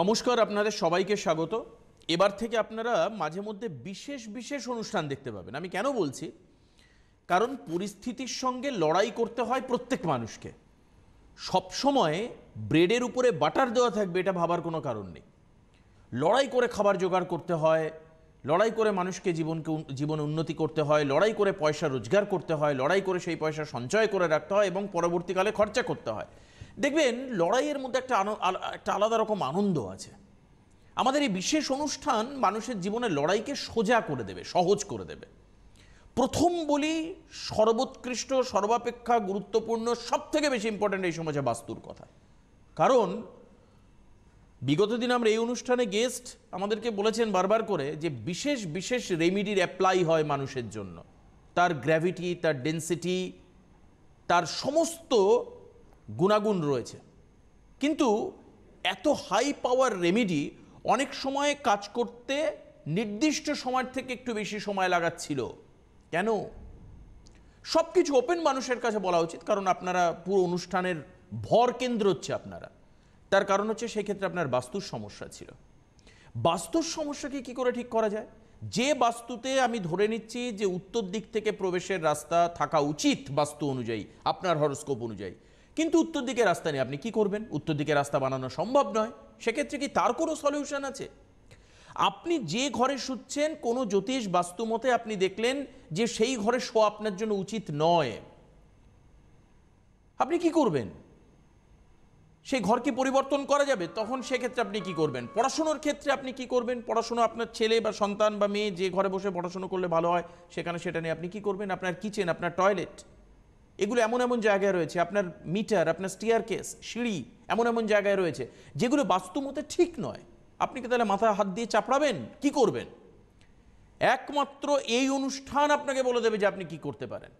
নমস্কার আপনাদের সবাইকে স্বাগত এবার থেকে আপনারা মাঝে মধ্যে বিশেষ বিশেষ অনুষ্ঠান দেখতে পাবেন আমি কেন বলছি কারণ পরিস্থিতির সঙ্গে লড়াই করতে হয় প্রত্যেক মানুষকে সবসময় ব্রেডের উপরে বাটার দেওয়া থাকবে এটা ভাবার কোনো কারণ নেই লড়াই করে খাবার জোগাড় করতে হয় লড়াই করে মানুষকে জীবনকে জীবন উন্নতি করতে হয় লড়াই করে পয়সা রোজগার করতে হয় লড়াই করে সেই পয়সা সঞ্চয় করে রাখতে হয় এবং পরবর্তীকালে খরচা করতে হয় দেখবেন লড়াইয়ের মধ্যে একটা একটা আলাদা রকম আনন্দ আছে আমাদের এই বিশেষ অনুষ্ঠান মানুষের জীবনে লড়াইকে সোজা করে দেবে সহজ করে দেবে প্রথম বলি সর্বোৎকৃষ্ট সর্বাপেক্ষা গুরুত্বপূর্ণ সব থেকে বেশি ইম্পর্ট্যান্ট এই সমাজে বাস্তুর কথা কারণ বিগত দিন আমরা এই অনুষ্ঠানে গেস্ট আমাদেরকে বলেছেন বারবার করে যে বিশেষ বিশেষ রেমিডির অ্যাপ্লাই হয় মানুষের জন্য তার গ্র্যাভিটি তার ডেন্সিটি তার সমস্ত গুণাগুণ রয়েছে কিন্তু এত হাই পাওয়ার রেমিডি অনেক সময় কাজ করতে নির্দিষ্ট সময়ের থেকে একটু বেশি সময় লাগাচ্ছিল কেন সব কিছু ওপেন মানুষের কাছে বলা উচিত কারণ আপনারা পুরো অনুষ্ঠানের ভর কেন্দ্র হচ্ছে আপনারা তার কারণ হচ্ছে সেক্ষেত্রে আপনার বাস্তুর সমস্যা ছিল বাস্তুর সমস্যাকে কি করে ঠিক করা যায় যে বাস্তুতে আমি ধরে নিচ্ছি যে উত্তর দিক থেকে প্রবেশের রাস্তা থাকা উচিত বাস্তু অনুযায়ী আপনার হরস্কোপ অনুযায়ী কিন্তু উত্তর দিকে রাস্তা নেই আপনি কি করবেন উত্তর দিকে রাস্তা বানানো সম্ভব নয় সেক্ষেত্রে কি তার কোনো সলিউশন আছে আপনি যে ঘরে শুচ্ছেন কোনো জ্যোতিষ বাস্তুমতে আপনি দেখলেন যে সেই ঘরে শো আপনার জন্য উচিত নয় আপনি কি করবেন সেই ঘর কি পরিবর্তন করা যাবে তখন সেক্ষেত্রে আপনি কি করবেন পড়াশুনোর ক্ষেত্রে আপনি কি করবেন পড়াশুনো আপনার ছেলে বা সন্তান বা মেয়ে যে ঘরে বসে পড়াশুনো করলে ভালো হয় সেখানে সেটা নিয়ে আপনি কি করবেন আপনার কিচেন আপনার টয়লেট এগুলো এমন এমন জায়গায় রয়েছে আপনার মিটার আপনার স্টিয়ার কেস সিঁড়ি এমন এমন জায়গায় রয়েছে যেগুলো বাস্তুমতে ঠিক নয় আপনি কি তাহলে মাথা হাত দিয়ে চাপড়াবেন কি করবেন একমাত্র এই অনুষ্ঠান আপনাকে বলে দেবে যে আপনি কি করতে পারেন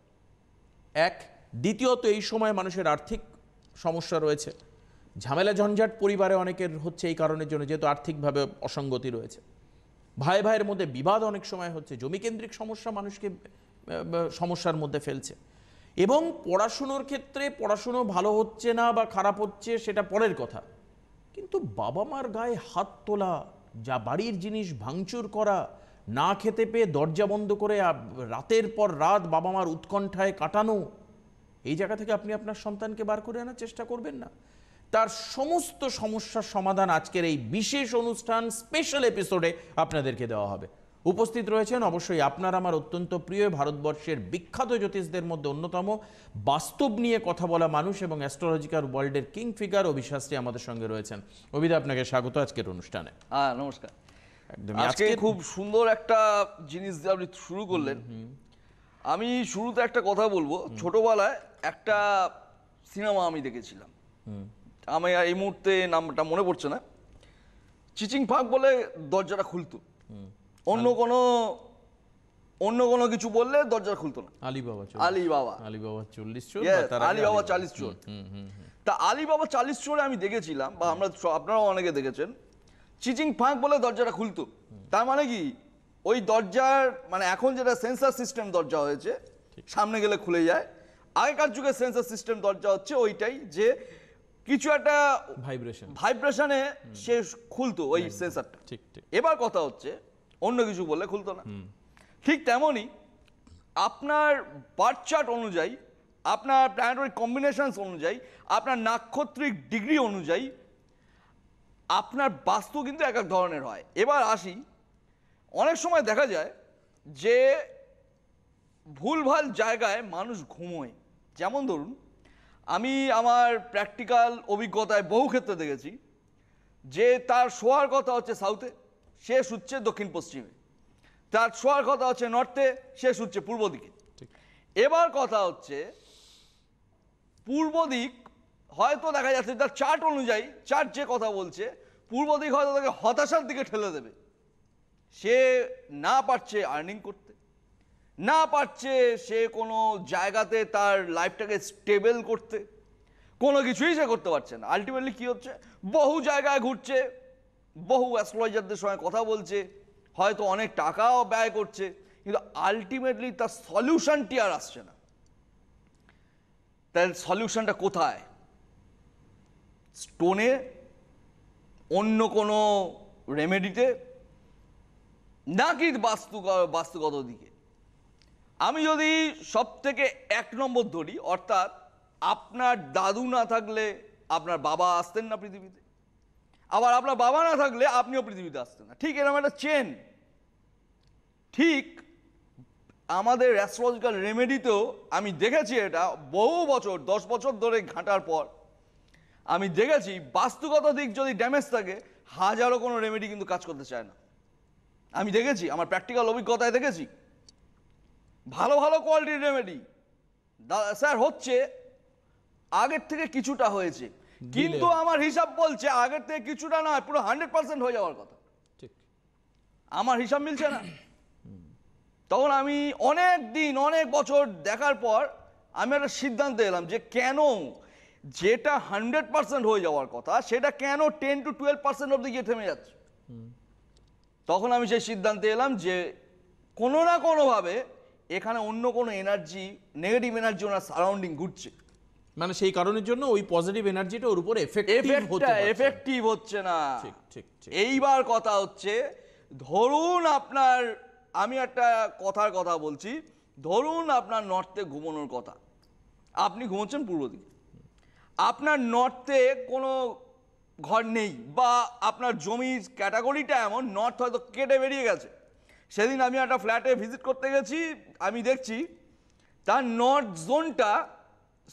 এক দ্বিতীয়ত এই সময় মানুষের আর্থিক সমস্যা রয়েছে ঝামেলা ঝঞ্ঝাট পরিবারে অনেকের হচ্ছে এই কারণের জন্য যেহেতু আর্থিকভাবে অসঙ্গতি রয়েছে ভাই ভাইয়ের মধ্যে বিবাদ অনেক সময় হচ্ছে জমিকেন্দ্রিক সমস্যা মানুষকে সমস্যার মধ্যে ফেলছে এবং পড়াশুনোর ক্ষেত্রে পড়াশুনো ভালো হচ্ছে না বা খারাপ হচ্ছে সেটা পরের কথা কিন্তু বাবা মার গায়ে হাত তোলা যা বাড়ির জিনিস ভাঙচুর করা না খেতে পেয়ে দরজা বন্ধ করে রাতের পর রাত বাবা মার উৎকণ্ঠায় কাটানো এই জায়গা থেকে আপনি আপনার সন্তানকে বার করে আনার চেষ্টা করবেন না তার সমস্ত সমস্যার সমাধান আজকের এই বিশেষ অনুষ্ঠান স্পেশাল এপিসোডে আপনাদেরকে দেওয়া হবে উপস্থিত রয়েছেন অবশ্যই আপনার আমার অত্যন্ত প্রিয় ভারতবর্ষের বিখ্যাত জ্যোতিষদের মধ্যে অন্যতম বাস্তব নিয়ে কথা বলা মানুষ এবং অ্যাস্ট্রোলজিক্যাল ওয়ার্ল্ডের কিং ফিগার অবিশ্বাসী আমাদের সঙ্গে রয়েছেন অভিদা আপনাকে স্বাগত আজকের অনুষ্ঠানে হ্যাঁ, নমস্কার আজকে খুব সুন্দর একটা জিনিস আপনি শুরু করলেন আমি শুরুতে একটা কথা বলবো ছোটবেলায় একটা সিনেমা আমি দেখেছিলাম আমি এই মুহূর্তে নামটা মনে পড়ছে না চিচিং ফাঁক বলে দরজাটা খুলতো অন্য কোনো অন্য কোনো কিছু বললে দরজা খুলতো না আলী বাবা আলী বাবা আলী বাবা চল্লিশ চোর আলী বাবা চাল্লিশ চোর তা আলী বাবা চাল্লিশ চোরে আমি দেখেছিলাম বা আমরা আপনারাও অনেকে দেখেছেন চিচিং ফাঁক বলে দরজাটা খুলতো তার মানে কি ওই দরজার মানে এখন যেটা সেন্সার সিস্টেম দরজা হয়েছে সামনে গেলে খুলে যায় আগেকার যুগে সেন্সার সিস্টেম দরজা হচ্ছে ওইটাই যে কিছু একটা ভাইব্রেশন ভাইব্রেশনে সে খুলতো ওই সেন্সারটা ঠিক ঠিক এবার কথা হচ্ছে অন্য কিছু বলে খুলতো না ঠিক তেমনই আপনার বার্থ চার্ট অনুযায়ী আপনার প্ল্যানেটরি কম্বিনেশনস অনুযায়ী আপনার নাক্ষত্রিক ডিগ্রি অনুযায়ী আপনার বাস্তু কিন্তু এক এক ধরনের হয় এবার আসি অনেক সময় দেখা যায় যে ভুলভাল জায়গায় মানুষ ঘুমোয় যেমন ধরুন আমি আমার প্র্যাকটিক্যাল অভিজ্ঞতায় বহু ক্ষেত্রে দেখেছি যে তার শোয়ার কথা হচ্ছে সাউথে শেষ হচ্ছে দক্ষিণ পশ্চিমে তার শোয়ার কথা হচ্ছে নর্থে শেষ হচ্ছে পূর্ব দিকে এবার কথা হচ্ছে পূর্ব দিক হয়তো দেখা যাচ্ছে তার চার্ট অনুযায়ী চার্ট যে কথা বলছে পূর্ব দিক হয়তো তাকে হতাশার দিকে ঠেলে দেবে সে না পারছে আর্নিং করতে না পারছে সে কোনো জায়গাতে তার লাইফটাকে স্টেবেল করতে কোনো কিছুই সে করতে পারছে না আলটিমেটলি কী হচ্ছে বহু জায়গায় ঘুরছে বহু অ্যাস্ট্রোলজারদের সঙ্গে কথা বলছে হয়তো অনেক টাকাও ব্যয় করছে কিন্তু আলটিমেটলি তার সলিউশনটি আর আসছে না তাই সলিউশনটা কোথায় স্টোনে অন্য কোনো রেমেডিতে নাকি বাস্তু বাস্তুগত দিকে আমি যদি সব থেকে এক নম্বর ধরি অর্থাৎ আপনার দাদু না থাকলে আপনার বাবা আসতেন না পৃথিবীতে আবার আপনার বাবা না থাকলে আপনিও পৃথিবীতে আসতেন না ঠিক এরকম একটা চেন ঠিক আমাদের অ্যাস্ট্রোলজিক্যাল রেমেডিতেও আমি দেখেছি এটা বহু বছর দশ বছর ধরে ঘাঁটার পর আমি দেখেছি বাস্তুগত দিক যদি ড্যামেজ থাকে হাজারো কোনো রেমেডি কিন্তু কাজ করতে চায় না আমি দেখেছি আমার প্র্যাকটিক্যাল অভিজ্ঞতায় দেখেছি ভালো ভালো কোয়ালিটির রেমেডি স্যার হচ্ছে আগের থেকে কিছুটা হয়েছে কিন্তু আমার হিসাব বলছে আগের থেকে কিছুটা নয় পুরো হান্ড্রেড পার্সেন্ট হয়ে যাওয়ার কথা ঠিক আমার হিসাব মিলছে না তখন আমি অনেক দিন অনেক বছর দেখার পর আমি একটা সিদ্ধান্ত এলাম যে কেন যেটা হান্ড্রেড পার্সেন্ট হয়ে যাওয়ার কথা সেটা কেন টেন টু টুয়েলভ পার্সেন্ট অব্দি গিয়ে থেমে যাচ্ছে তখন আমি সেই সিদ্ধান্তে এলাম যে কোনো না কোনোভাবে এখানে অন্য কোনো এনার্জি নেগেটিভ এনার্জি ওনার সারাউন্ডিং ঘুরছে মানে সেই কারণের জন্য ওই পজিটিভ এনার্জিটা ওর উপর এফেক্টিভ হচ্ছে না ঠিক ঠিক এইবার কথা হচ্ছে ধরুন আপনার আমি একটা কথার কথা বলছি ধরুন আপনার নর্থে ঘুমানোর কথা আপনি ঘুমোচ্ছেন পূর্ব দিকে আপনার নর্থে কোনো ঘর নেই বা আপনার জমির ক্যাটাগরিটা এমন নর্থ হয়তো কেটে বেরিয়ে গেছে সেদিন আমি একটা ফ্ল্যাটে ভিজিট করতে গেছি আমি দেখছি তার নর্থ জোনটা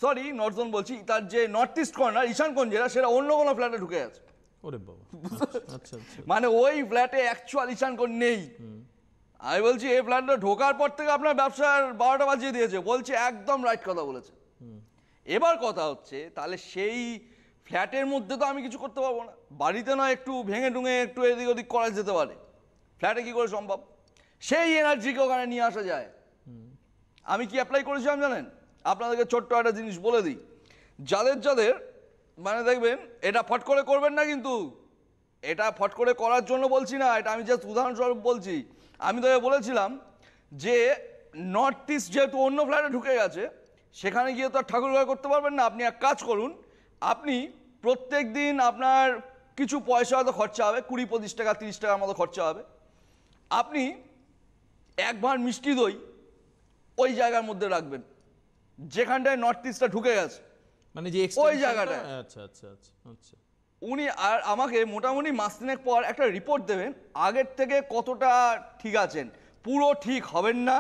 সরি নর্থ জোন বলছি তার যে নর্থ ইস্ট কর্নার ঈশানকোণ যেটা সেটা অন্য কোনো ফ্ল্যাটে ঢুকে আছে ওরে বাবা আচ্ছা, আচ্ছা, আচ্ছা। মানে ওই ফ্ল্যাটে অ্যাকচুয়াল ঈশানকোণ নেই আমি বলছি এই ফ্ল্যাটটা ঢোকার পর থেকে আপনার ব্যবসার বারোটা বাজিয়ে দিয়েছে বলছে একদম রাইট কথা বলেছে এবার কথা হচ্ছে তাহলে সেই ফ্ল্যাটের মধ্যে তো আমি কিছু করতে পারবো না বাড়িতে নয় একটু ভেঙে ডুঙে একটু এদিক ওদিক করা যেতে পারে ফ্ল্যাটে কি করে সম্ভব সেই এনার্জিকে ওখানে নিয়ে আসা যায় আমি কি অ্যাপ্লাই করেছিলাম জানেন আপনাদেরকে ছোট্ট একটা জিনিস বলে দিই যাদের যাদের মানে দেখবেন এটা ফট করে করবেন না কিন্তু এটা ফট করে করার জন্য বলছি না এটা আমি জাস্ট উদাহরণস্বরূপ বলছি আমি তোকে বলেছিলাম যে নর্থ ইস্ট যেহেতু অন্য ফ্ল্যাটে ঢুকে গেছে সেখানে গিয়ে তো আর ঠাকুরঘর করতে পারবেন না আপনি এক কাজ করুন আপনি প্রত্যেক দিন আপনার কিছু পয়সা হয়তো খরচা হবে কুড়ি পঁচিশ টাকা তিরিশ টাকার মতো খরচা হবে আপনি একবার মিষ্টি দই ওই জায়গার মধ্যে রাখবেন যেখানটায় নর্থ ইস্টটা ঢুকে গেছে মানে যে ওই জায়গাটা আচ্ছা আচ্ছা আচ্ছা আচ্ছা উনি আর আমাকে মোটামুটি মাস তিনেক পর একটা রিপোর্ট দেবেন আগের থেকে কতটা ঠিক আছেন পুরো ঠিক হবেন না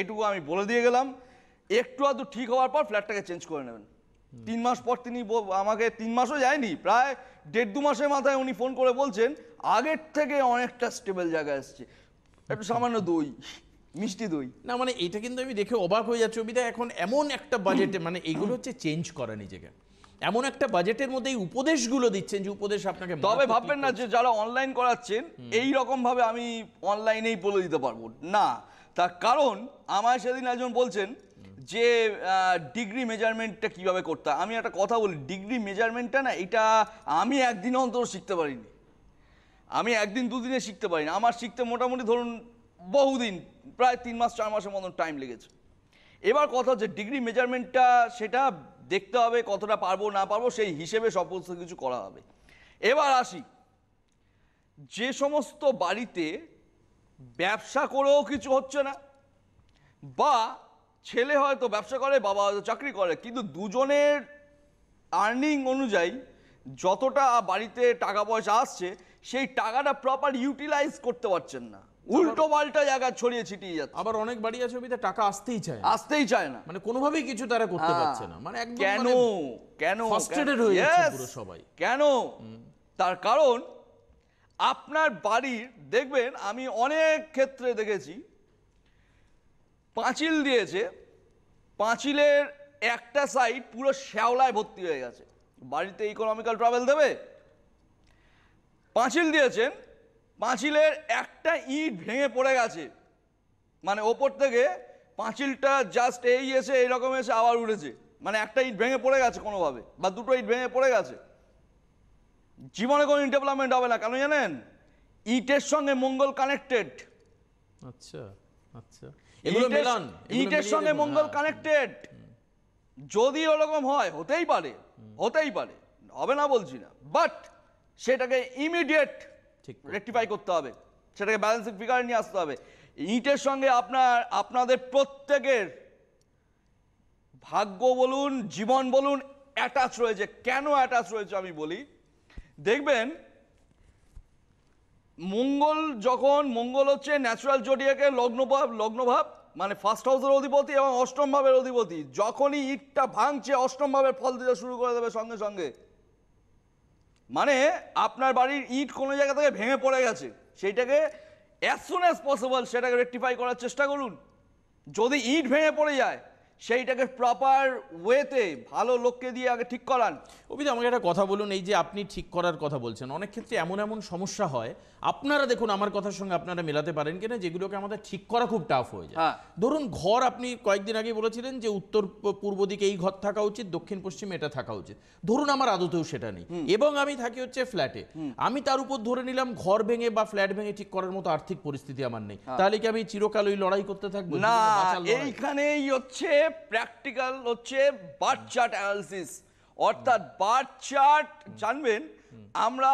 এটুকু আমি বলে দিয়ে গেলাম একটু আধটু ঠিক হওয়ার পর ফ্ল্যাটটাকে চেঞ্জ করে নেবেন তিন মাস পর তিনি আমাকে তিন মাসও যায়নি প্রায় দেড় দু মাসের মাথায় উনি ফোন করে বলছেন আগের থেকে অনেকটা স্টেবল জায়গায় এসছে একটু সামান্য দই মিষ্টি দই না মানে এটা কিন্তু আমি দেখে অবাক হয়ে যাচ্ছি অবিদা এখন এমন একটা বাজেটে মানে এইগুলো হচ্ছে চেঞ্জ করা নিজেকে এমন একটা বাজেটের মধ্যে এই উপদেশগুলো দিচ্ছেন যে উপদেশ আপনাকে তবে ভাববেন না যে যারা অনলাইন করাচ্ছেন এই রকম ভাবে আমি অনলাইনেই বলে দিতে পারবো না তার কারণ আমার সেদিন একজন বলছেন যে ডিগ্রি মেজারমেন্টটা কিভাবে করতে আমি একটা কথা বলি ডিগ্রি মেজারমেন্টটা না এটা আমি একদিন অন্তর শিখতে পারিনি আমি একদিন দুদিনে শিখতে পারিনি আমার শিখতে মোটামুটি ধরুন বহুদিন প্রায় তিন মাস চার মাসের মতন টাইম লেগেছে এবার কথা হচ্ছে ডিগ্রি মেজারমেন্টটা সেটা দেখতে হবে কতটা পারবো না পারবো সেই হিসেবে সমস্ত কিছু করা হবে এবার আসি যে সমস্ত বাড়িতে ব্যবসা করেও কিছু হচ্ছে না বা ছেলে হয়তো ব্যবসা করে বাবা হয়তো চাকরি করে কিন্তু দুজনের আর্নিং অনুযায়ী যতটা বাড়িতে টাকা পয়সা আসছে সেই টাকাটা প্রপার ইউটিলাইজ করতে পারছেন না উল্টো পাল্টা জায়গা ছড়িয়ে ছিটিয়ে আবার অনেক বাড়ি টাকা আসতেই চায় আসতেই চায় না মানে কোনোভাবেই কিছু তারা করতে হ্যাঁ। পারছে না মানে কেন মানে কেন সবাই কেন তার কারণ আপনার বাড়ির দেখবেন আমি অনেক ক্ষেত্রে দেখেছি পাঁচিল দিয়েছে পাঁচিলের একটা সাইড পুরো শ্যাওলায় ভর্তি হয়ে গেছে বাড়িতে ইকোনমিক্যাল ট্রাভেল দেবে পাঁচিল দিয়েছেন পাঁচিলের একটা ইট ভেঙে পড়ে গেছে মানে ওপর থেকে পাঁচিলটা জাস্ট এই এসে এইরকম এসে আবার উড়েছে মানে একটা ইট ভেঙে পড়ে গেছে কোনোভাবে বা দুটো ইট ভেঙে পড়ে গেছে জীবনে কোনো ডেভেলপমেন্ট হবে না কেন জানেন ইটের সঙ্গে মঙ্গল কানেক্টেড আচ্ছা আচ্ছা ইটের সঙ্গে মঙ্গল কানেক্টেড হ্যাঁ। যদি ওরকম হয় হতেই পারে হতেই পারে হবে না বলছি না বাট সেটাকে ইমিডিয়েট রেকটিফাই করতে হবে সেটাকে ব্যালেন্সিং ফিগারে নিয়ে আসতে হবে ইটের সঙ্গে আপনার আপনাদের প্রত্যেকের ভাগ্য বলুন জীবন বলুন অ্যাটাচ রয়েছে কেন অ্যাটাচ রয়েছে আমি বলি দেখবেন মঙ্গল যখন মঙ্গল হচ্ছে ন্যাচুরাল জটিয়াকে লগ্নভাব লগ্নভাব মানে ফার্স্ট হাউসের অধিপতি এবং অষ্টম ভাবের অধিপতি যখনই ইটটা ভাঙছে অষ্টম ভাবের ফল দিতে শুরু করে দেবে সঙ্গে সঙ্গে মানে আপনার বাড়ির ইট কোনো জায়গা থেকে ভেঙে পড়ে গেছে সেইটাকে অ্যাজ সুন অ্যাজ পসিবল সেটাকে রেকটিফাই করার চেষ্টা করুন যদি ইট ভেঙে পড়ে যায় সেইটাকে প্রপার ওয়েতে ভালো লোককে দিয়ে আগে ঠিক করান অভিজিৎ আমাকে একটা কথা বলুন এই যে আপনি ঠিক করার কথা বলছেন অনেক ক্ষেত্রে এমন এমন সমস্যা হয় আপনারা দেখুন আমার কথার সঙ্গে আপনারা মেলাতে পারেন কিনা যেগুলোকে আমাদের ঠিক করা খুব টাফ হয়ে যায় হ্যাঁ। ধরুন ঘর আপনি কয়েকদিন আগে বলেছিলেন যে উত্তর পূর্ব দিকে এই ঘর থাকা উচিত দক্ষিণ পশ্চিমে এটা থাকা উচিত ধরুন আমার আদতেও সেটা নেই এবং আমি থাকি হচ্ছে ফ্ল্যাটে আমি তার উপর ধরে নিলাম ঘর ভেঙে বা ফ্ল্যাট ভেঙে ঠিক করার মতো আর্থিক পরিস্থিতি আমার নেই হ্যাঁ। তাহলে কি আমি চিরকাল ওই লড়াই করতে থাকবো না এইখানেই হচ্ছে প্র্যাকটিক্যাল হচ্ছে চার্ট অ্যানালিসিস অর্থাৎ চার্ট জানবেন আমরা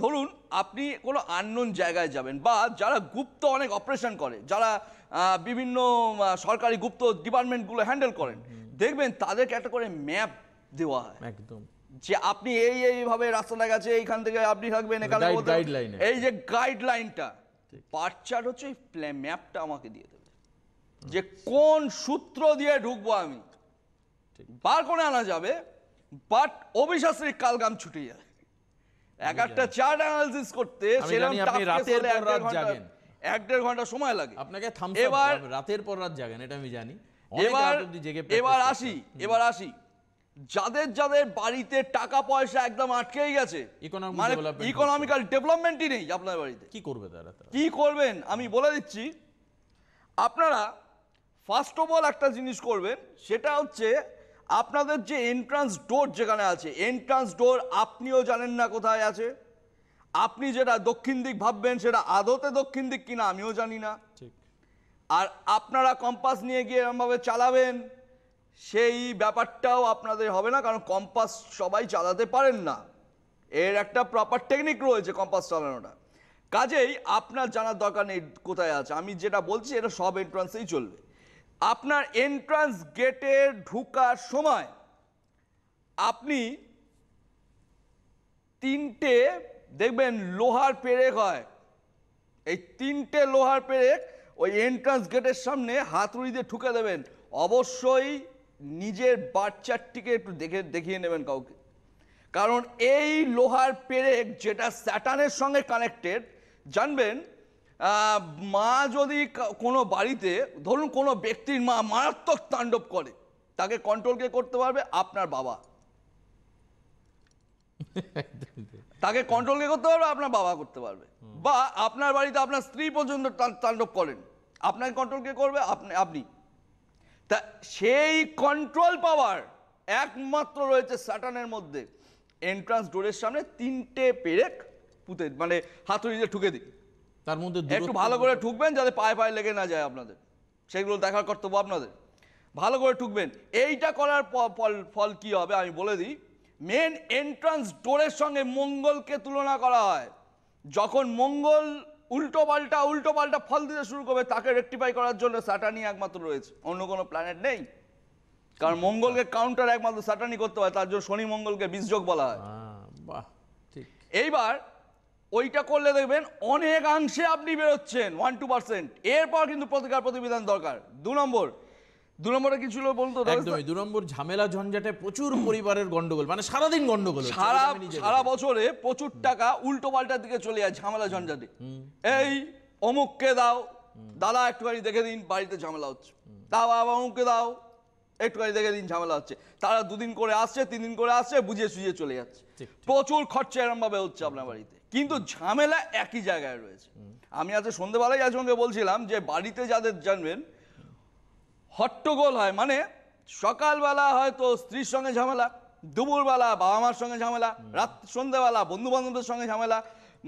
ধরুন আপনি কোনো আননোন জায়গায় যাবেন বা যারা গুপ্ত অনেক অপারেশন করে যারা বিভিন্ন সরকারি গুপ্ত ডিপার্টমেন্টগুলো হ্যান্ডেল করেন দেখবেন তাদেরকে একটা করে ম্যাপ দেওয়া হয় একদম যে আপনি এই এইভাবে রাস্তাটা গেছে এইখান থেকে আপনি থাকবেন এখানে এই যে গাইডলাইনটা বার্থ চার্ট হচ্ছে ম্যাপটা আমাকে দিয়ে দেবে যে কোন সূত্র দিয়ে ঢুকবো আমি বার করে আনা যাবে বাট অবিশ্বাসী কালগাম ছুটে যায় এক একটা চার্ট অ্যানালিসিস করতে সেরকম রাতের পর রাত জাগেন এক দেড় ঘন্টা সময় লাগে আপনাকে এবার রাতের পর রাত জাগেন এটা আমি জানি এবার এবার আসি এবার আসি যাদের যাদের বাড়িতে টাকা পয়সা একদম আটকেই গেছে ইকোনমিক্যাল মানে ডেভেলপমেন্টই নেই আপনার বাড়িতে কি করবে তারা কি করবেন আমি বলে দিচ্ছি আপনারা ফার্স্ট অফ অল একটা জিনিস করবেন সেটা হচ্ছে আপনাদের যে এন্ট্রান্স ডোর যেখানে আছে এন্ট্রান্স ডোর আপনিও জানেন না কোথায় আছে আপনি যেটা দক্ষিণ দিক ভাববেন সেটা আদতে দক্ষিণ দিক কিনা আমিও জানি না ঠিক আর আপনারা কম্পাস নিয়ে গিয়ে এরমভাবে চালাবেন সেই ব্যাপারটাও আপনাদের হবে না কারণ কম্পাস সবাই চালাতে পারেন না এর একটা প্রপার টেকনিক রয়েছে কম্পাস চালানোটা কাজেই আপনার জানার দরকার নেই কোথায় আছে আমি যেটা বলছি এটা সব এন্ট্রান্সেই চলবে আপনার এন্ট্রান্স গেটে ঢুকার সময় আপনি তিনটে দেখবেন লোহার পেরেক হয় এই তিনটে লোহার পেরেক ওই এন্ট্রান্স গেটের সামনে হাতুড়ি দিয়ে ঠুকে দেবেন অবশ্যই নিজের বাচ্চাটিকে একটু দেখে দেখিয়ে নেবেন কাউকে কারণ এই লোহার পেরেক যেটা স্যাটানের সঙ্গে কানেক্টেড জানবেন মা যদি কোনো বাড়িতে ধরুন কোনো ব্যক্তির মা মারাত্মক তাণ্ডব করে তাকে কন্ট্রোল কে করতে পারবে আপনার বাবা তাকে কন্ট্রোল কে করতে পারবে আপনার বাবা করতে পারবে বা আপনার বাড়িতে আপনার স্ত্রী পর্যন্ত তাণ্ডব করেন আপনাকে কন্ট্রোল কে করবে আপনি আপনি তা সেই কন্ট্রোল পাওয়ার একমাত্র রয়েছে স্যাটানের মধ্যে এন্ট্রান্স ডোরের সামনে তিনটে পেরেক পুঁতে মানে হাতুড়ি দিয়ে ঠুকে দিই তার মধ্যে একটু ভালো করে ঠুকবেন যাতে পায়ে পায়ে লেগে না যায় আপনাদের সেগুলো দেখার কর্তব্য আপনাদের ভালো করে ঠুকবেন এইটা করার ফল ফল হবে আমি বলে দিই মেন এন্ট্রান্স ডোরের সঙ্গে মঙ্গলকে তুলনা করা হয় যখন মঙ্গল উল্টো পাল্টা উল্টো পাল্টা ফল দিতে শুরু করবে তাকে রেকটিফাই করার জন্য স্যাটানি একমাত্র রয়েছে অন্য কোনো প্ল্যানেট নেই কারণ আচ্ছা। মঙ্গলকে কাউন্টার একমাত্র স্যাটানি করতে হয় তার জন্য শনি মঙ্গলকে বীজযোগ বলা হয় বাহ ঠিক এইবার ওইটা করলে দেখবেন অনেকাংশে আপনি বেরোচ্ছেন ওয়ান টু পার্সেন্ট এরপর কিন্তু প্রতিকার প্রতিবিধান দরকার দু নম্বর দু নম্বরে কিছু ছিল বলতো একদমই দু নম্বর ঝামেলা ঝঞ্ঝাটে প্রচুর পরিবারের গন্ডগোল মানে সারাদিন গন্ডগোল সারা সারা বছরে প্রচুর টাকা উল্টো পাল্টার দিকে চলে যায় ঝামেলা ঝঞ্ঝাটে এই অমুককে দাও দাদা একটুখানি দেখে দিন বাড়িতে ঝামেলা হচ্ছে দাও বাবা অমুককে দাও একটুখানি দেখে দিন ঝামেলা হচ্ছে তারা দুদিন করে আসছে তিন দিন করে আসছে বুঝিয়ে সুঝিয়ে চলে যাচ্ছে প্রচুর খরচা এরমভাবে হচ্ছে আপনার বাড়িতে কিন্তু ঝামেলা একই জায়গায় রয়েছে আমি আজকে সন্ধেবেলায় আজকে বলছিলাম যে বাড়িতে যাদের জানবেন হট্টগোল হয় মানে সকালবেলা হয়তো স্ত্রীর সঙ্গে ঝামেলা দুপুরবেলা বাবা মার সঙ্গে ঝামেলা রাত সন্ধ্যেবেলা বন্ধু বান্ধবদের সঙ্গে ঝামেলা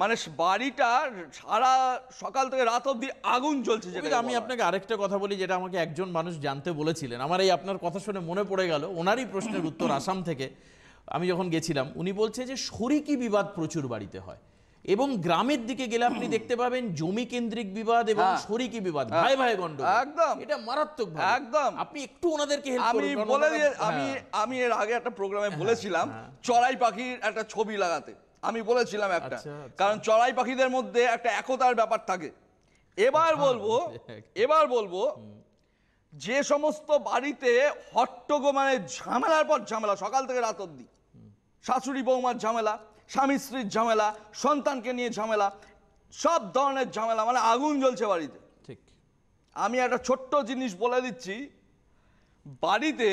মানে বাড়িটা সারা সকাল থেকে রাত অব্দি আগুন জ্বলছে যেটা আমি আপনাকে আরেকটা কথা বলি যেটা আমাকে একজন মানুষ জানতে বলেছিলেন আমার এই আপনার কথা শুনে মনে পড়ে গেল ওনারই প্রশ্নের উত্তর আসাম থেকে আমি যখন গেছিলাম উনি বলছে যে শরিকি বিবাদ প্রচুর বাড়িতে হয় এবং গ্রামের দিকে গেলে আপনি দেখতে পাবেন জমি কেন্দ্রিক বিবাদ এবং হ্যাঁ। শরিকি বিবাদ হ্যাঁ। ভাই ভাই গন্ড একদম এটা মারাত্মক একদম আপনি একটু ওনাদেরকে আমি বলে আমি হ্যাঁ। আমি এর আগে একটা প্রোগ্রামে বলেছিলাম চড়াই পাখির একটা ছবি লাগাতে আমি বলেছিলাম একটা আচ্ছা, আচ্ছা। কারণ চড়াই পাখিদের মধ্যে একটা একতার ব্যাপার থাকে এবার বলবো এবার বলবো যে সমস্ত বাড়িতে হট্টগো মানে ঝামেলার পর ঝামেলা সকাল থেকে রাত অব্দি শাশুড়ি বৌমার ঝামেলা স্বামী স্ত্রীর ঝামেলা সন্তানকে নিয়ে ঝামেলা সব ধরনের ঝামেলা মানে আগুন জ্বলছে বাড়িতে ঠিক আমি একটা ছোট্ট জিনিস বলে দিচ্ছি বাড়িতে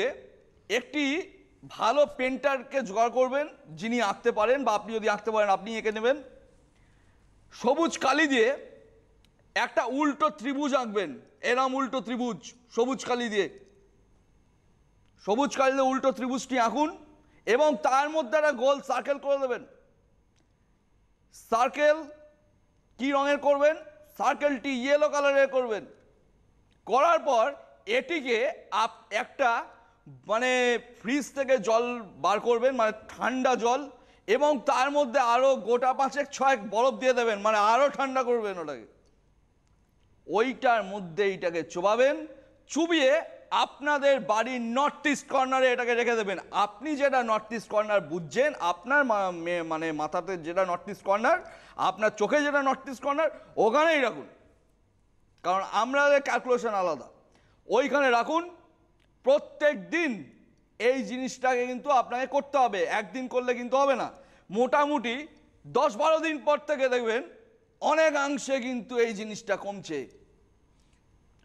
একটি ভালো পেন্টারকে জোগাড় করবেন যিনি আঁকতে পারেন বা আপনি যদি আঁকতে পারেন আপনি এঁকে নেবেন সবুজ কালি দিয়ে একটা উল্টো ত্রিভুজ আঁকবেন এরাম উল্টো ত্রিভুজ সবুজ কালি দিয়ে সবুজ কালি দিয়ে উল্টো ত্রিভুজটি আঁকুন এবং তার মধ্যে একটা গোল সার্কেল করে দেবেন সার্কেল কি রঙের করবেন সার্কেলটি ইয়েলো কালারের করবেন করার পর এটিকে আপ একটা মানে ফ্রিজ থেকে জল বার করবেন মানে ঠান্ডা জল এবং তার মধ্যে আরও গোটা পাঁচেক ছয়েক বরফ দিয়ে দেবেন মানে আরও ঠান্ডা করবেন ওটাকে ওইটার মধ্যে এইটাকে চোবাবেন চুবিয়ে আপনাদের বাড়ির নর্থ ইস্ট কর্নারে এটাকে রেখে দেবেন আপনি যেটা নর্থ ইস্ট কর্নার বুঝছেন আপনার মানে মাথাতে যেটা নর্থ ইস্ট কর্নার আপনার চোখে যেটা নর্থ ইস্ট কর্নার ওখানেই রাখুন কারণ আমাদের ক্যালকুলেশন আলাদা ওইখানে রাখুন প্রত্যেক দিন এই জিনিসটাকে কিন্তু আপনাকে করতে হবে একদিন করলে কিন্তু হবে না মোটামুটি দশ বারো দিন পর থেকে দেখবেন অনেকাংশে কিন্তু এই জিনিসটা কমছে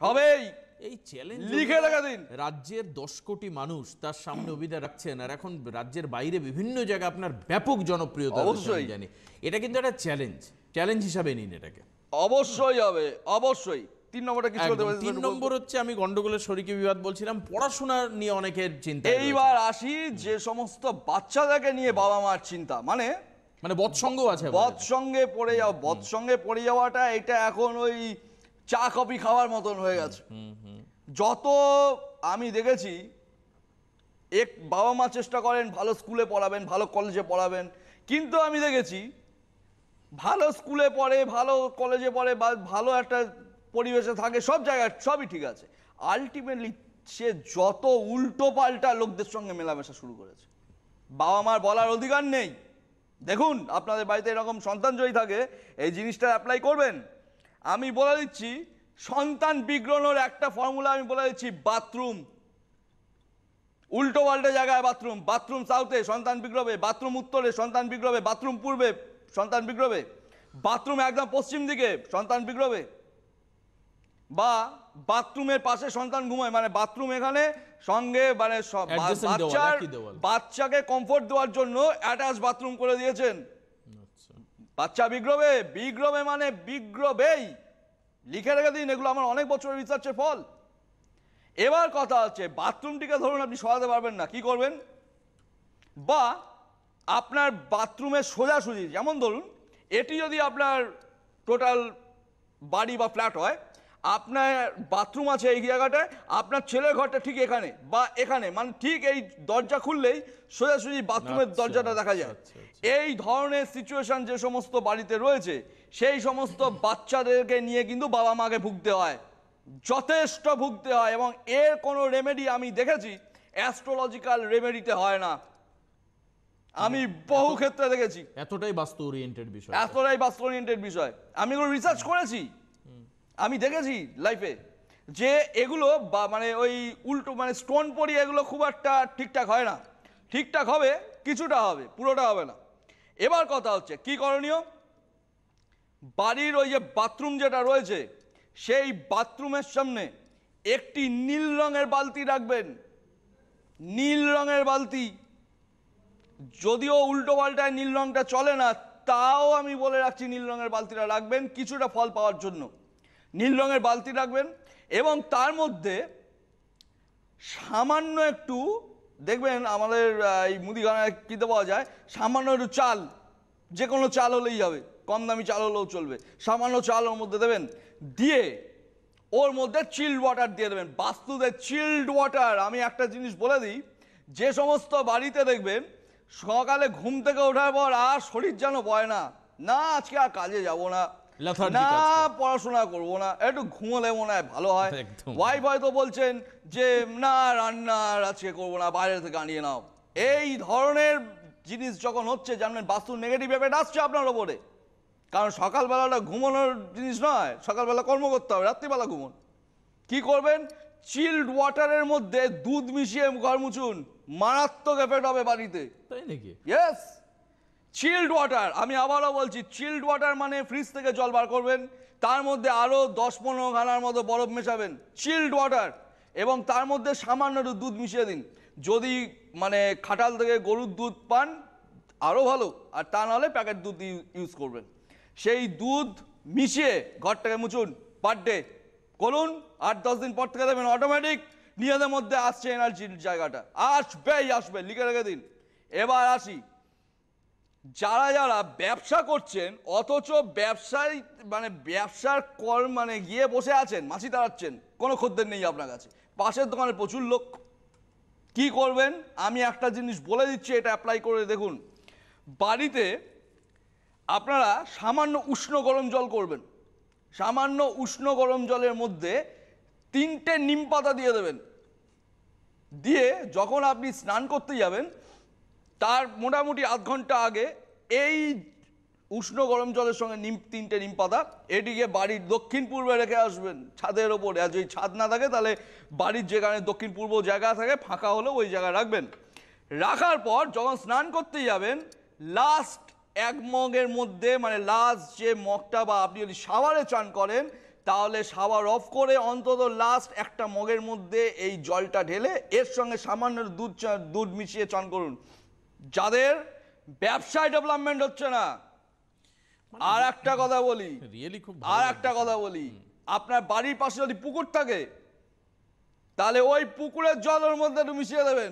হবেই এই চ্যালেঞ্জ লিখে দেখা দিন রাজ্যের দশ কোটি মানুষ তার সামনে অভিধা রাখছেন আর এখন রাজ্যের বাইরে বিভিন্ন জায়গায় আপনার ব্যাপক জনপ্রিয়তা অবশ্যই জানি এটা কিন্তু একটা চ্যালেঞ্জ চ্যালেঞ্জ হিসাবে নিন এটাকে অবশ্যই হবে অবশ্যই তিন নম্বরটা কিছু বলতে পারি তিন নম্বর হচ্ছে আমি গন্ডগোলের শরীকে বিবাদ বলছিলাম পড়াশোনা নিয়ে অনেকের চিন্তা এইবার আসি যে সমস্ত বাচ্চাদেরকে নিয়ে বাবা মার চিন্তা মানে মানে বৎসঙ্গ আছে বৎসঙ্গে পড়ে যাও বৎসঙ্গে পড়ে যাওয়াটা এটা এখন ওই চা কফি খাওয়ার মতন হয়ে গেছে যত আমি দেখেছি এক বাবা মা চেষ্টা করেন ভালো স্কুলে পড়াবেন ভালো কলেজে পড়াবেন কিন্তু আমি দেখেছি ভালো স্কুলে পড়ে ভালো কলেজে পড়ে বা ভালো একটা পরিবেশে থাকে সব জায়গায় সবই ঠিক আছে আলটিমেটলি সে যত উল্টো পাল্টা লোকদের সঙ্গে মেলামেশা শুরু করেছে বাবা মার বলার অধিকার নেই দেখুন আপনাদের বাড়িতে এরকম সন্তান যদি থাকে এই জিনিসটা অ্যাপ্লাই করবেন আমি বলে দিচ্ছি সন্তান বিগ্রহণের একটা ফর্মুলা আমি বলে দিচ্ছি বাথরুম উল্টো পাল্টে জায়গায় বাথরুম বাথরুম সাউথে সন্তান বিগ্রহে বাথরুম উত্তরে সন্তান বিগ্রহে বাথরুম পূর্বে সন্তান বিগ্রহে বাথরুম একদম পশ্চিম দিকে সন্তান বিগ্রহে বা বাথরুমের পাশে সন্তান ঘুমায় মানে বাথরুম এখানে সঙ্গে মানে বাচ্চার বাচ্চাকে কমফোর্ট দেওয়ার জন্য অ্যাটাচ বাথরুম করে দিয়েছেন বাচ্চা বিগ্রবে বিগ্রবে মানে বিগ্রবেই লিখে রেখে দিন এগুলো আমার অনেক বছরের রিসার্চের ফল এবার কথা হচ্ছে বাথরুমটিকে ধরুন আপনি সরাতে পারবেন না কি করবেন বা আপনার বাথরুমে সোজাসুজি যেমন ধরুন এটি যদি আপনার টোটাল বাড়ি বা ফ্ল্যাট হয় আপনার বাথরুম আছে এই জায়গাটায় আপনার ছেলের ঘরটা ঠিক এখানে বা এখানে মানে ঠিক এই দরজা খুললেই সোজাসুজি বাথরুমের আচ্ছা, দরজাটা দেখা যায় আচ্ছা, আচ্ছা। এই ধরনের সিচুয়েশান যে সমস্ত বাড়িতে রয়েছে সেই সমস্ত বাচ্চাদেরকে নিয়ে কিন্তু বাবা মাকে ভুগতে হয় যথেষ্ট ভুগতে হয় এবং এর কোনো রেমেডি আমি দেখেছি অ্যাস্ট্রোলজিক্যাল রেমেডিতে হয় না আমি হ্যাঁ, বহু ক্ষেত্রে দেখেছি এতটাই বাস্তু ওরিয়েন্টেড বিষয় এতটাই বাস্তু ওরিয়েন্টেড বিষয় আমি এগুলো রিসার্চ করেছি আমি দেখেছি লাইফে যে এগুলো বা মানে ওই উল্টো মানে স্টোন পরিয়ে এগুলো খুব একটা ঠিকঠাক হয় না ঠিকঠাক হবে কিছুটা হবে পুরোটা হবে না এবার কথা হচ্ছে কি করণীয় বাড়ির ওই যে বাথরুম যেটা রয়েছে সেই বাথরুমের সামনে একটি নীল রঙের বালতি রাখবেন নীল রঙের বালতি যদিও উল্টো পাল্টায় নীল রঙটা চলে না তাও আমি বলে রাখছি নীল রঙের বালতিটা রাখবেন কিছুটা ফল পাওয়ার জন্য নীল রঙের বালতি রাখবেন এবং তার মধ্যে সামান্য একটু দেখবেন আমাদের এই মুদিখানায় কিনতে পাওয়া যায় সামান্য একটু চাল যে কোনো চাল হলেই যাবে কম দামি চাল হলেও চলবে সামান্য চাল ওর মধ্যে দেবেন দিয়ে ওর মধ্যে চিল্ড ওয়াটার দিয়ে দেবেন বাস্তুদের চিল্ড ওয়াটার আমি একটা জিনিস বলে দিই যে সমস্ত বাড়িতে দেখবেন সকালে ঘুম থেকে ওঠার পর আর শরীর যেন বয় না না আজকে আর কাজে যাব না না পড়াশোনা করব না একটু ঘুমালে মনে হয় ভালো হয় ওয়াইফ হয়তো বলছেন যে না রান্না আজকে করবো না বাইরে থেকে আনিয়ে নাও এই ধরনের জিনিস যখন হচ্ছে জানবেন বাস্তু নেগেটিভ এফেক্ট আসছে আপনার ওপরে কারণ সকালবেলাটা ঘুমানোর জিনিস নয় সকালবেলা কর্ম করতে হবে রাত্রিবেলা ঘুমন কি করবেন চিল্ড ওয়াটারের মধ্যে দুধ মিশিয়ে ঘর মুছুন মারাত্মক এফেক্ট হবে বাড়িতে তাই নাকি ইয়েস চিল্ড ওয়াটার আমি আবারও বলছি চিল্ড ওয়াটার মানে ফ্রিজ থেকে জল বার করবেন তার মধ্যে আরও দশ পনেরো ঘানার মতো বরফ মেশাবেন চিল্ড ওয়াটার এবং তার মধ্যে সামান্য একটু দুধ মিশিয়ে দিন যদি মানে খাটাল থেকে গরুর দুধ পান আরও ভালো আর তা নাহলে প্যাকেট দুধ ইউজ করবেন সেই দুধ মিশিয়ে ঘরটাকে মুছুন পার ডে করুন আট দশ দিন পর থেকে দেবেন অটোমেটিক নিজেদের মধ্যে আসছে এনার্জির জায়গাটা আসবেই আসবে লিখে রেখে দিন এবার আসি যারা যারা ব্যবসা করছেন অথচ ব্যবসায় মানে ব্যবসার কর মানে গিয়ে বসে আছেন মাছি তাড়াচ্ছেন কোনো খদ্দের নেই আপনার কাছে পাশের দোকানে প্রচুর লোক কি করবেন আমি একটা জিনিস বলে দিচ্ছি এটা অ্যাপ্লাই করে দেখুন বাড়িতে আপনারা সামান্য উষ্ণ গরম জল করবেন সামান্য উষ্ণ গরম জলের মধ্যে তিনটে নিম পাতা দিয়ে দেবেন দিয়ে যখন আপনি স্নান করতে যাবেন তার মোটামুটি আধ ঘন্টা আগে এই উষ্ণ গরম জলের সঙ্গে নিম তিনটে নিম পাতা এটিকে বাড়ির দক্ষিণ পূর্বে রেখে আসবেন ছাদের ওপরে আর যদি ছাদ না থাকে তাহলে বাড়ির যেখানে দক্ষিণ পূর্ব জায়গা থাকে ফাঁকা হলেও ওই জায়গায় রাখবেন রাখার পর যখন স্নান করতে যাবেন লাস্ট এক মগের মধ্যে মানে লাস্ট যে মগটা বা আপনি যদি সাওয়ারে চান করেন তাহলে সাওয়ার অফ করে অন্তত লাস্ট একটা মগের মধ্যে এই জলটা ঢেলে এর সঙ্গে সামান্য দুধ দুধ মিশিয়ে চান করুন যাদের ব্যবসায় ডেভেলপমেন্ট হচ্ছে না মানে আর একটা কথা বলি আর একটা কথা বলি আপনার বাড়ির পাশে যদি পুকুর থাকে তাহলে ওই পুকুরের জলের মধ্যে মিশিয়ে দেবেন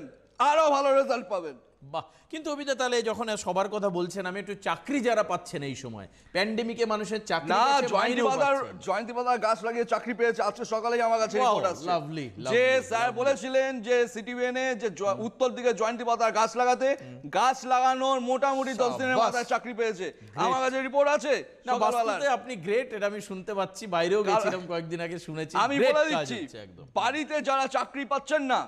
আরও ভালো রেজাল্ট পাবেন বাহ কিন্তু অভিজিৎ তাহলে যখন সবার কথা বলছেন আমি একটু চাকরি যারা পাচ্ছেন এই সময় প্যান্ডেমিকে মানুষের চাকরি গাছ লাগিয়ে চাকরি পেয়েছে আজকে সকালে আমার কাছে লাভলি যে স্যার বলেছিলেন যে যে উত্তর দিকে গাছ লাগাতে গাছ লাগানোর মোটামুটি দশ দিনের মাথায় চাকরি পেয়েছে আমার কাছে রিপোর্ট আছে আপনি গ্রেট এটা আমি শুনতে পাচ্ছি বাইরেও গেছিলাম কয়েকদিন আগে শুনেছি আমি বলে দিচ্ছি বাড়িতে যারা চাকরি পাচ্ছেন না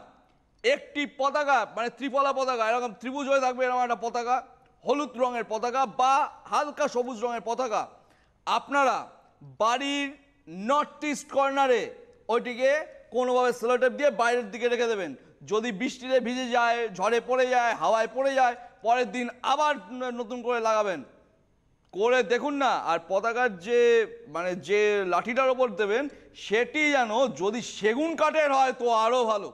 একটি পতাকা মানে ত্রিপলা পতাকা এরকম ত্রিভুজ হয়ে থাকবে এরকম একটা পতাকা হলুদ রঙের পতাকা বা হালকা সবুজ রঙের পতাকা আপনারা বাড়ির নর্থ ইস্ট কর্নারে ওইটিকে কোনোভাবে সেলোটেপ দিয়ে বাইরের দিকে রেখে দেবেন যদি বৃষ্টিতে ভিজে যায় ঝড়ে পড়ে যায় হাওয়ায় পড়ে যায় পরের দিন আবার নতুন করে লাগাবেন করে দেখুন না আর পতাকার যে মানে যে লাঠিটার ওপর দেবেন সেটি যেন যদি সেগুন কাঠের হয় তো আরও ভালো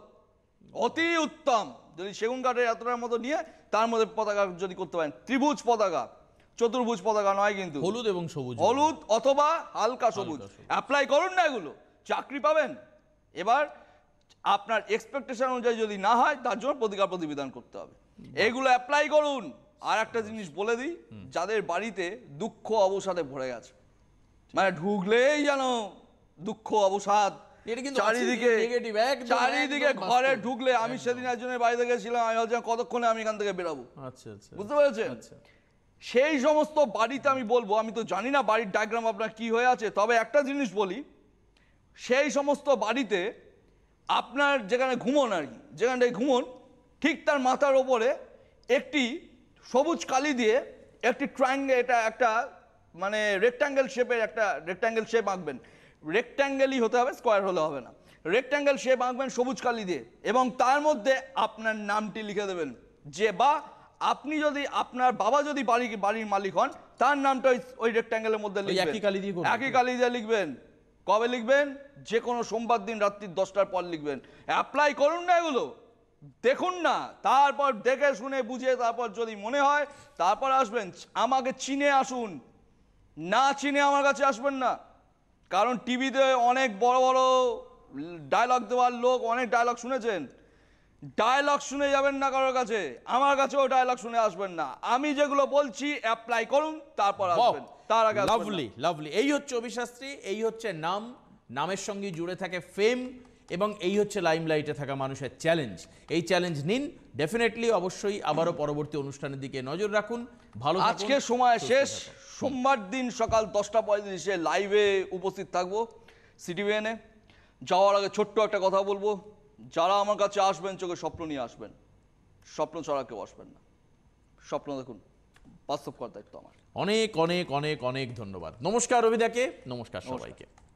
অতি উত্তম যদি সেগুন কাঠের এতটার মতো নিয়ে তার মধ্যে পতাকা যদি করতে পারেন ত্রিভুজ পতাকা চতুর্ভুজ পতাকা নয় কিন্তু হলুদ এবং সবুজ হলুদ অথবা হালকা সবুজ অ্যাপ্লাই করুন না এগুলো চাকরি পাবেন এবার আপনার এক্সপেকটেশন অনুযায়ী যদি না হয় তার জন্য প্রতিকার প্রতিবিধান করতে হবে এগুলো অ্যাপ্লাই করুন আর একটা জিনিস বলে দিই যাদের বাড়িতে দুঃখ অবসাদে ভরে গেছে মানে ঢুকলেই যেন দুঃখ অবসাদ চারিদিকে চারিদিকে ঘরে ঢুকলে আমি সেদিন আমি ভাবছিলাম কতক্ষণে আমি এখান থেকে আচ্ছা, আচ্ছা। বুঝতে পেরেছেন আচ্ছা। সেই সমস্ত বাড়িতে আমি বলবো আমি তো জানি না বাড়ির ডায়গ্রাম আপনার কি হয়ে আছে তবে একটা জিনিস বলি সেই সমস্ত বাড়িতে আপনার যেখানে ঘুমন আর কি যেখানটায় ঘুমন ঠিক তার মাথার ওপরে একটি সবুজ কালি দিয়ে একটি ট্রাঙ্গে এটা একটা মানে রেক্ট্যাঙ্গেল শেপের একটা রেক্টাঙ্গেল শেপ আঁকবেন রেক্ট্যাঙ্গেলই হতে হবে স্কোয়ার হলে হবে না রেক্ট্যাঙ্গেল সে আঁকবেন সবুজ কালি দিয়ে এবং তার মধ্যে আপনার নামটি লিখে দেবেন যে বা আপনি যদি আপনার বাবা যদি বাড়ি বাড়ির মালিক হন তার নামটা ওই রেক্ট্যাঙ্গেলের মধ্যে একই কালি দিয়ে একই কালি দিয়ে লিখবেন কবে লিখবেন যে কোনো সোমবার দিন রাত্রি দশটার পর লিখবেন অ্যাপ্লাই করুন না এগুলো দেখুন না তারপর দেখে শুনে বুঝে তারপর যদি মনে হয় তারপর আসবেন আমাকে চিনে আসুন না চিনে আমার কাছে আসবেন না কারণ টিভিতে অনেক বড় বড় ডায়লগ দেওয়ার লোক অনেক ডায়লগ শুনেছেন ডায়লগ শুনে যাবেন না কারোর কাছে আমার কাছেও ডায়লগ শুনে আসবেন না আমি যেগুলো বলছি অ্যাপ্লাই করুন তারপর আসবেন তার আগে লাভলি লাভলি এই হচ্ছে অভিশাস্ত্রী এই হচ্ছে নাম নামের সঙ্গে জুড়ে থাকে ফেম এবং এই হচ্ছে লাইমলাইটে থাকা মানুষের চ্যালেঞ্জ এই চ্যালেঞ্জ নিন ডেফিনেটলি অবশ্যই আবারও পরবর্তী অনুষ্ঠানের দিকে নজর রাখুন ভালো আজকে সময় শেষ সোমবার দিন সকাল দশটা পঁয়ত্রিশে লাইভে উপস্থিত থাকবো সিটি ভেনে যাওয়ার আগে ছোট্ট একটা কথা বলবো যারা আমার কাছে আসবেন চোখে স্বপ্ন নিয়ে আসবেন স্বপ্ন ছাড়া কেউ আসবেন না স্বপ্ন দেখুন বাস্তব করার দায়িত্ব আমার অনেক অনেক অনেক অনেক ধন্যবাদ নমস্কার রবিদাকে নমস্কার সবাইকে